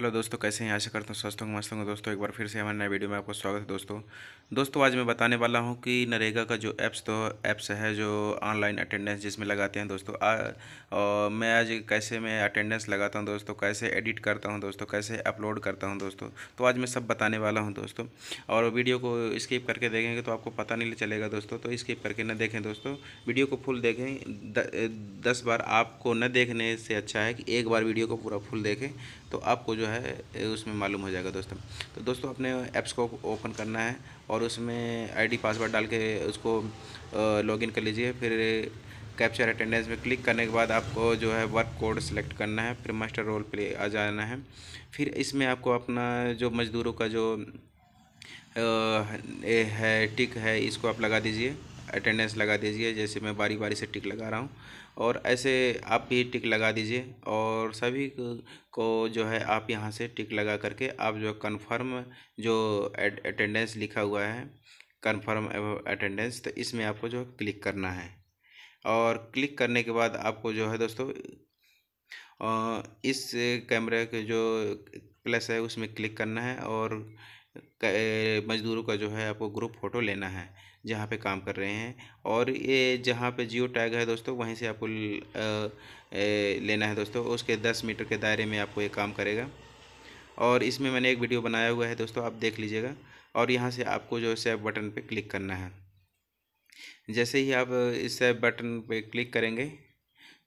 hello दोस्तों कैसे हैं आशा करता हूँ स्वस्थ होंगे मस्त होंगे दोस्तों एक बार फिर से हमारे नए वीडियो में आपको स्वागत है दोस्तों दोस्तों आज मैं बताने वाला हूँ कि नरेगा का जो एप्स तो एप्स है जो ऑनलाइन अटेंडेंस जिसमें लगाते हैं दोस्तों आ, आ, मैं आज कैसे मैं अटेंडेंस लगाता हूँ दोस्तों कैसे एडिट करता हूँ दोस्तों कैसे अपलोड करता हूँ दोस्तों तो आज मैं सब बताने वाला हूँ दोस्तों और वीडियो को स्किप करके देखेंगे तो आपको पता नहीं चलेगा दोस्तों तो स्किप करके न देखें दोस्तों वीडियो को फुल देखें दस बार आपको न देखने से अच्छा है कि एक बार वीडियो को पूरा फुल देखें तो आपको जो है उसमें मालूम हो जाएगा दोस्तों तो दोस्तों अपने ऐप्स को ओपन करना है और उसमें आईडी पासवर्ड डाल के उसको लॉगिन कर लीजिए फिर कैप्चर अटेंडेंस में क्लिक करने के बाद आपको जो है वर्क कोड सेलेक्ट करना है फिर मास्टर रोल प्ले आ जाना है फिर इसमें आपको अपना जो मज़दूरों का जो है टिक है इसको आप लगा दीजिए अटेंडेंस लगा दीजिए जैसे मैं बारी बारी से टिक लगा रहा हूँ और ऐसे आप भी टिक लगा दीजिए और सभी को जो है आप यहाँ से टिक लगा करके आप जो कंफर्म जो अटेंडेंस लिखा हुआ है कंफर्म अटेंडेंस तो इसमें आपको जो क्लिक करना है और क्लिक करने के बाद आपको जो है दोस्तों इस कैमरे के जो प्लस है उसमें क्लिक करना है और मज़दूरों का जो है आपको ग्रुप फ़ोटो लेना है जहाँ पे काम कर रहे हैं और ये जहाँ पे जियो टैग है दोस्तों वहीं से आपको लेना है दोस्तों उसके दस मीटर के दायरे में आपको ये काम करेगा और इसमें मैंने एक वीडियो बनाया हुआ है दोस्तों आप देख लीजिएगा और यहाँ से आपको जो सेव बटन पर क्लिक करना है जैसे ही आप इस सेव बटन पर क्लिक करेंगे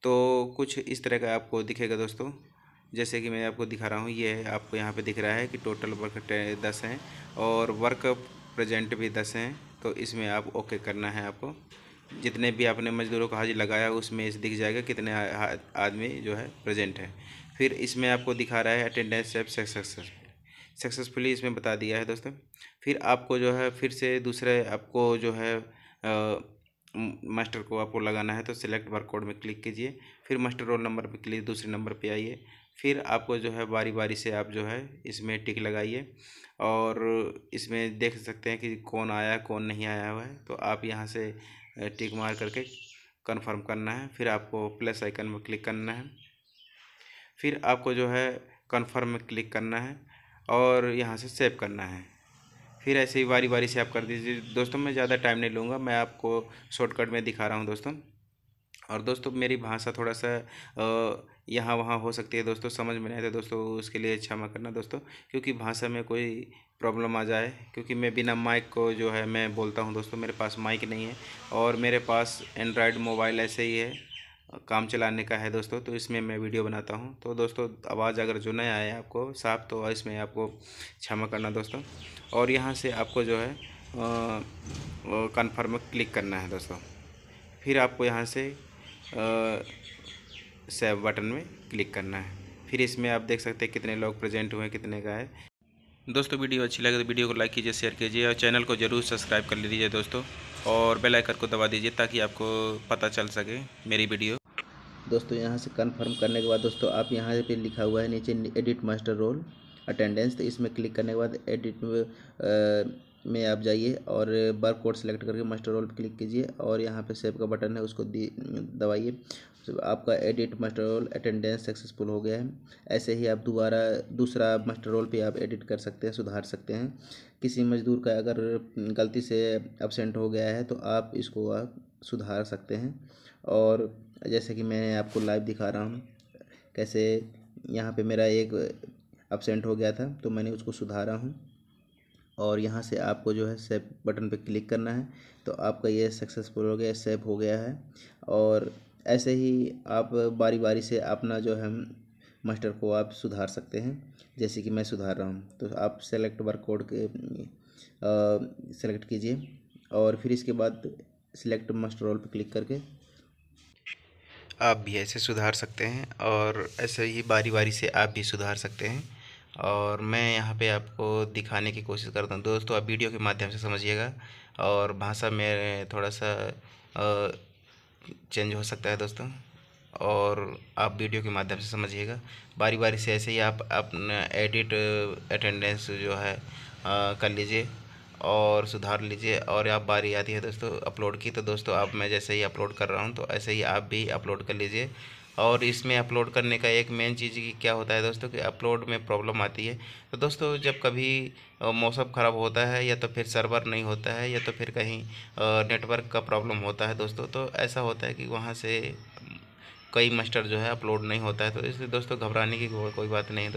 तो कुछ इस तरह का आपको दिखेगा दोस्तों जैसे कि मैं आपको दिखा रहा हूँ ये आपको यहाँ पे दिख रहा है कि टोटल वर्क दस हैं और वर्क प्रेजेंट भी दस हैं तो इसमें आप ओके करना है आपको जितने भी आपने मज़दूरों को हाजिर लगाया उसमें इस दिख जाएगा कितने आदमी जो है प्रेजेंट है फिर इसमें आपको दिखा रहा है अटेंडेंस एप सक्सेसफुल सक्सेसफुली इसमें बता दिया है दोस्तों फिर आपको जो है फिर से दूसरे आपको जो है आ, मास्टर को आपको लगाना है तो सिलेक्ट वर्क कोड में क्लिक कीजिए फिर मास्टर रोल नंबर पर क्लिक दूसरे नंबर पे आइए फिर आपको जो है बारी बारी से आप जो है इसमें टिक लगाइए और इसमें देख सकते हैं कि कौन आया कौन नहीं आया हुआ है तो आप यहाँ से टिक मार करके कंफर्म करना है फिर आपको प्लस आइकन में क्लिक करना है फिर आपको जो है कंफर्म में क्लिक करना है और यहाँ से सेव करना है फिर ऐसे ही बारी बारी से आप कर दीजिए दोस्तों मैं ज़्यादा टाइम नहीं लूँगा मैं आपको शॉर्टकट में दिखा रहा हूँ दोस्तों और दोस्तों मेरी भाषा थोड़ा सा यहाँ वहाँ हो सकती है दोस्तों समझ में नहीं आता दोस्तों उसके लिए क्षमा करना दोस्तों क्योंकि भाषा में कोई प्रॉब्लम आ जाए क्योंकि मैं बिना माइक को जो है मैं बोलता हूँ दोस्तों मेरे पास माइक नहीं है और मेरे पास एंड्रॉयड मोबाइल ऐसे ही है काम चलाने का है दोस्तों तो इसमें मैं वीडियो बनाता हूँ तो दोस्तों आवाज़ अगर जो नहीं आए आपको साफ तो इसमें आपको क्षमा करना दोस्तों और यहाँ से आपको जो है कन्फर्म क्लिक करना है दोस्तों फिर आपको यहाँ से सेव बटन में क्लिक करना है फिर इसमें आप देख सकते हैं कितने लोग प्रेजेंट हुए कितने का है दोस्तों वीडियो अच्छी लगे तो वीडियो को लाइक कीजिए शेयर कीजिए और चैनल को ज़रूर सब्सक्राइब कर लीजिए दोस्तों और बेल आइकन को दबा दीजिए ताकि आपको पता चल सके मेरी वीडियो दोस्तों यहाँ से कंफर्म करने के बाद दोस्तों आप यहाँ पे लिखा हुआ है नीचे एडिट मास्टर रोल अटेंडेंस तो इसमें क्लिक करने के बाद एडिट में आप जाइए और बार कोड सेलेक्ट करके मास्टर रोल पर क्लिक कीजिए और यहाँ पे सेव का बटन है उसको दबाइए आपका edit master roll attendance successful हो गया है ऐसे ही आप दोबारा दूसरा मास्टर रोल पे आप एडिट कर सकते हैं सुधार सकते हैं किसी मज़दूर का अगर गलती से एबसेंट हो गया है तो आप इसको आप सुधार सकते हैं और जैसे कि मैं आपको लाइव दिखा रहा हूँ कैसे यहाँ पर मेरा एक एबसेंट हो गया था तो मैंने उसको सुधारा हूँ और यहाँ से आपको जो है सेव बटन पे क्लिक करना है तो आपका ये सक्सेसफुल हो गया सेव हो गया है और ऐसे ही आप बारी बारी से अपना जो है मास्टर को आप सुधार सकते हैं जैसे कि मैं सुधार रहा हूँ तो आप सेलेक्ट वर्क कोड के सेलेक्ट कीजिए और फिर इसके बाद सिलेक्ट मास्टर रोल पर क्लिक करके आप भी ऐसे सुधार सकते हैं और ऐसे ही बारी बारी से आप भी सुधार सकते हैं और मैं यहाँ पे आपको दिखाने की कोशिश करता हूँ दोस्तों आप वीडियो के माध्यम से समझिएगा और भाषा में थोड़ा सा चेंज हो सकता है दोस्तों और आप वीडियो के माध्यम से समझिएगा बारी बारी से ऐसे ही आप अपना एडिट अटेंडेंस जो है कर लीजिए और सुधार लीजिए और आप बारी आती है दोस्तों अपलोड की तो दोस्तों आप मैं जैसे ही अपलोड कर रहा हूँ तो ऐसे ही आप भी अपलोड कर लीजिए और इसमें अपलोड करने का एक मेन चीज़ की क्या होता है दोस्तों कि अपलोड में प्रॉब्लम आती है तो दोस्तों जब कभी मौसम ख़राब होता है या तो फिर सर्वर नहीं होता है या तो फिर कहीं नेटवर्क का प्रॉब्लम होता है दोस्तों तो ऐसा होता है कि वहाँ से कई मास्टर जो है अपलोड नहीं होता है तो इसलिए दोस्तों घबराने की कोई बात नहीं